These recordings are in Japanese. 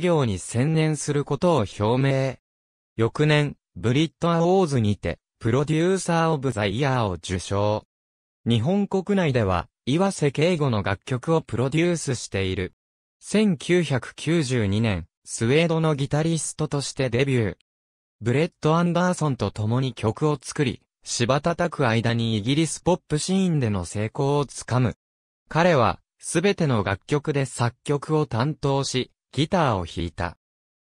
業に専念することを表明。翌年、ブリット・ア・ォーズにて、プロデューサー・オブ・ザ・イヤーを受賞。日本国内では、岩瀬敬吾の楽曲をプロデュースしている。1992年、スウェードのギタリストとしてデビュー。ブレッド・アンダーソンと共に曲を作り、芝叩く間にイギリスポップシーンでの成功をつかむ。彼は、すべての楽曲で作曲を担当し、ギターを弾いた。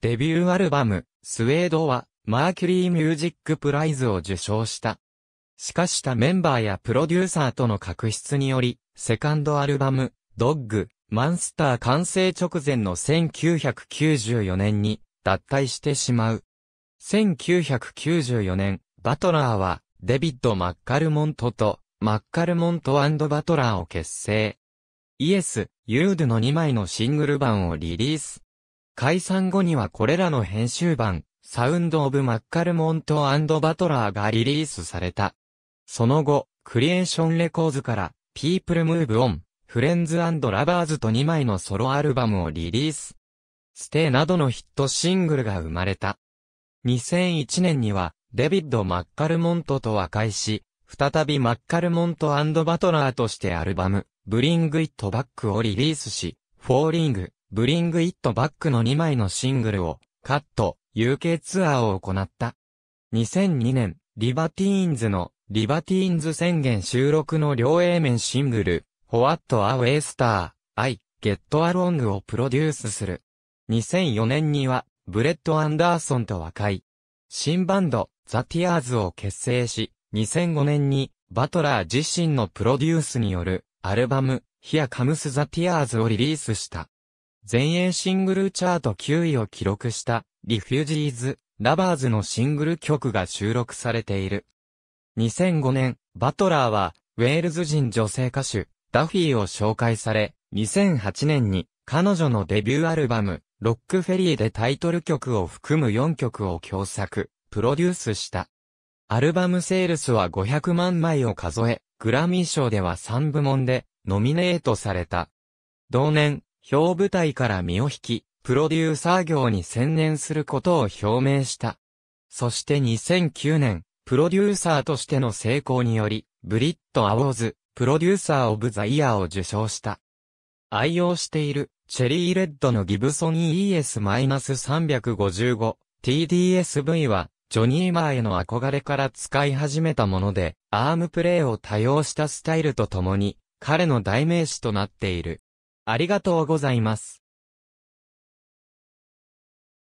デビューアルバム、スウェードは、マーキュリーミュージックプライズを受賞した。しかしたメンバーやプロデューサーとの確執により、セカンドアルバム、ドッグ、マンスター完成直前の1994年に、脱退してしまう。1994年、バトラーは、デビッド・マッカルモントと、マッカルモントバトラーを結成。イエス、ユードの2枚のシングル版をリリース。解散後にはこれらの編集版、サウンド・オブ・マッカルモントバトラーがリリースされた。その後、クリエーションレコーズから、ピープル・ムーブ・オン、フレンズ・ラバーズと2枚のソロアルバムをリリース。ステイなどのヒットシングルが生まれた。2001年には、デビッド・マッカルモントと和解し、再びマッカルモントバトラーとしてアルバム、ブリングイットバックをリリースし、フォーリング、ブリングイットバックの2枚のシングルを、カット、UK ツアーを行った。2002年、リバティーンズの、リバティーンズ宣言収録の両 A 面シングル、ホワットアウェイスター、アイ、ゲットアロングをプロデュースする。2004年には、ブレッド・アンダーソンと和解。新バンド、ザ・ティアーズを結成し、2005年に、バトラー自身のプロデュースによる、アルバム、Here Comes the Tears をリリースした。全英シングルチャート9位を記録した、Refugees, Lovers のシングル曲が収録されている。2005年、バトラーは、ウェールズ人女性歌手、ダフィーを紹介され、2008年に、彼女のデビューアルバム、ロックフェリーでタイトル曲を含む4曲を共作、プロデュースした。アルバムセールスは500万枚を数え、グラミー賞では3部門で、ノミネートされた。同年、表舞台から身を引き、プロデューサー業に専念することを表明した。そして2009年、プロデューサーとしての成功により、ブリッド・アウォーズ、プロデューサー・オブ・ザ・イヤーを受賞した。愛用している、チェリーレッドのギブソン ES-355TDSV は、ジョニー・マーへの憧れから使い始めたもので、アームプレイを多用したスタイルとともに、彼の代名詞となっている。ありがとうございます。